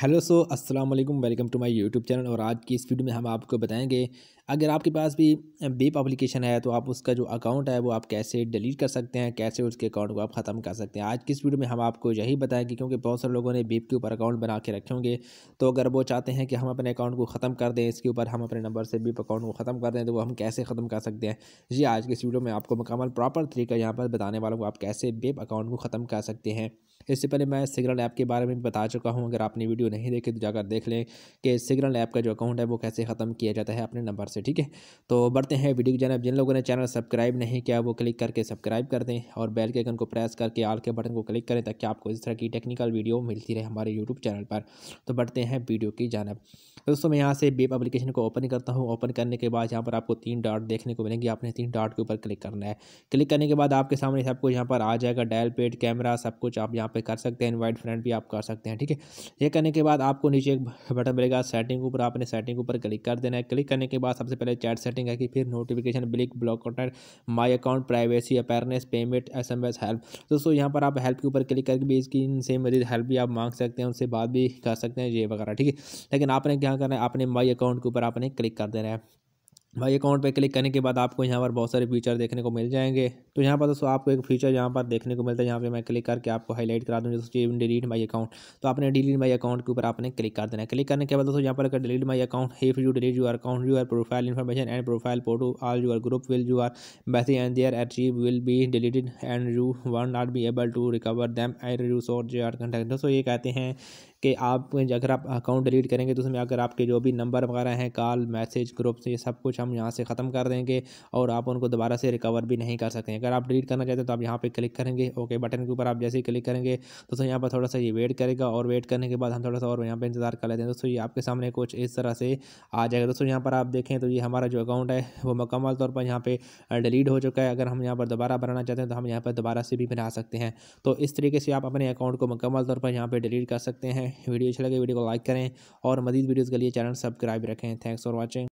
hello so अस्सलाम वालेकुम welcome to my YouTube channel और आज की इस वीडियो में हम आपको बताएंगे अगर आपके पास भी बेप एप्लीकेशन है तो आप उसका जो अकाउंट है वो आप कैसे डिलीट कर सकते हैं कैसे उसके अकाउंट को आप ख़त्म कर सकते हैं आज की इस वीडियो में हम आपको यही बताएंगे क्योंकि बहुत सारे लोगों ने बेप के ऊपर अकाउंट बना के रखे होंगे तो अगर वो चाहते हैं कि हम अपने अकाउंट को ख़त्म कर दें इसके ऊपर हम अपने नंबर से बेप अकाउंट को ख़त्म कर दें तो वो हम कैसे ख़त्म कर सकते हैं ये आज की इस वीडियो में आपको मुकम्मल प्रॉपर तरीका यहाँ पर बताने वालों को आप कैसे बेप अकाउंट को ख़त्म कर सकते हैं इससे पहले मैं सिग्नल ऐप के बारे में भी बता चुका हूँ अगर आपने वीडियो नहीं देखी तो जाकर देख लें कि सिग्नल ऐप का जो अकाउंट है वो कैसे ख़त्म किया जाता है अपने नंबर से ठीक है तो बढ़ते हैं वीडियो की जानब जिन लोगों ने चैनल सब्सक्राइब नहीं किया वो क्लिक करके सब्सक्राइब कर दें और बेल के आइकन को प्रेस करके आल के बटन को क्लिक करें ताकि आपको इस तरह की टेक्निकल वीडियो मिलती रहे हमारे यूट्यूब चैनल पर तो बढ़ते हैं वीडियो की जानब दोस्तों मैं यहाँ से बेप अपलिकेशन को ओपन करता हूँ ओपन करने के बाद यहाँ पर आपको तीन डॉट देखने को मिलेंगे आपने तीन डॉट के ऊपर क्लिक करना है क्लिक करने के बाद आपके सामने सब कुछ यहाँ पर आ जाएगा डायल पेड कैमरा सब कुछ आप यहाँ पे कर सकते हैं इनवाइट फ्रेंड भी आप कर सकते हैं ठीक है ये करने के बाद आपको नीचे एक बटन मिलेगा सेटिंग ऊपर आपने सेटिंग ऊपर क्लिक कर देना है क्लिक करने के बाद सबसे पहले चैट सेटिंग है कि फिर नोटिफिकेशन ब्लिक block contact my account privacy appearance payment S M S help दोस्तों यहाँ पर आप हेल्प के ऊपर क्लिक करके भी इसकी इनसे मरीज हेल्प भी आप मांग सकते हैं उनसे बात भी कर सकते हैं ये वगैरह ठीक है लेकिन आपने क्या करना है अपने माई अकाउंट के ऊपर आपने क्लिक कर देना है भाई अकाउंट पे क्लिक करने के बाद आपको यहाँ पर बहुत सारे फीचर देखने को मिल जाएंगे तो यहाँ पर दोस्तों आपको एक फीचर यहाँ पर देखने को मिलता है यहाँ पे मैं क्लिक करके आपको हाईलाइट करा दूँ जैसे डिलीट माई अकाउंट तो आपने डिलीट माई अकाउंट के ऊपर आपने क्लिक कर देना है क्लिक करने के बाद दोस्तों यहाँ पर अगर delete my account have you delete your account are profile information and profile photo all your group will you are base and their archive will be deleted and you won not be able to recover them and you so J R contact दोस्तों ये कहते हैं कि आप अगर आप account delete करेंगे तो उसमें अगर आपके जो भी नंबर वगैरह हैं कॉल मैसेज ग्रुप्स ये सब कुछ हम यहाँ से ख़त्म कर देंगे और आप उनको दोबारा से रिकवर भी नहीं कर सकते अगर आप डिलीट करना चाहते हैं तो आप यहाँ पर क्लिक करेंगे ओके बटन के ऊपर आप जैसे ही क्लिक करेंगे तो यहाँ पर थोड़ा सा ये वेट करेगा और वेट करने के बाद हम थोड़ा सा और यहाँ पर इंतज़ार कर लेते हैं दोस्तों ये आपके सामने कुछ इस तरह से आ जाएगा दोस्तों यहाँ पर आप देखें तो ये हमारा जो अकाउंट है वो मुकम्मल तौर पर यहाँ पर डिलीट हो चुका है अगर हम यहाँ पर दोबारा बनाना चाहते हैं तो हम यहाँ पर दोबारा से भी बना सकते हैं तो इस तरीके से आप अपने अकाउंट को मुकम्मल तौर पर यहाँ पर डिलीट कर सकते हैं वीडियो अच्छा लगे वीडियो को लाइक करें और मजीद वीडियोज़ के लिए चैनल सब्सक्राइब रखें थैंक्स फॉर वॉचिंग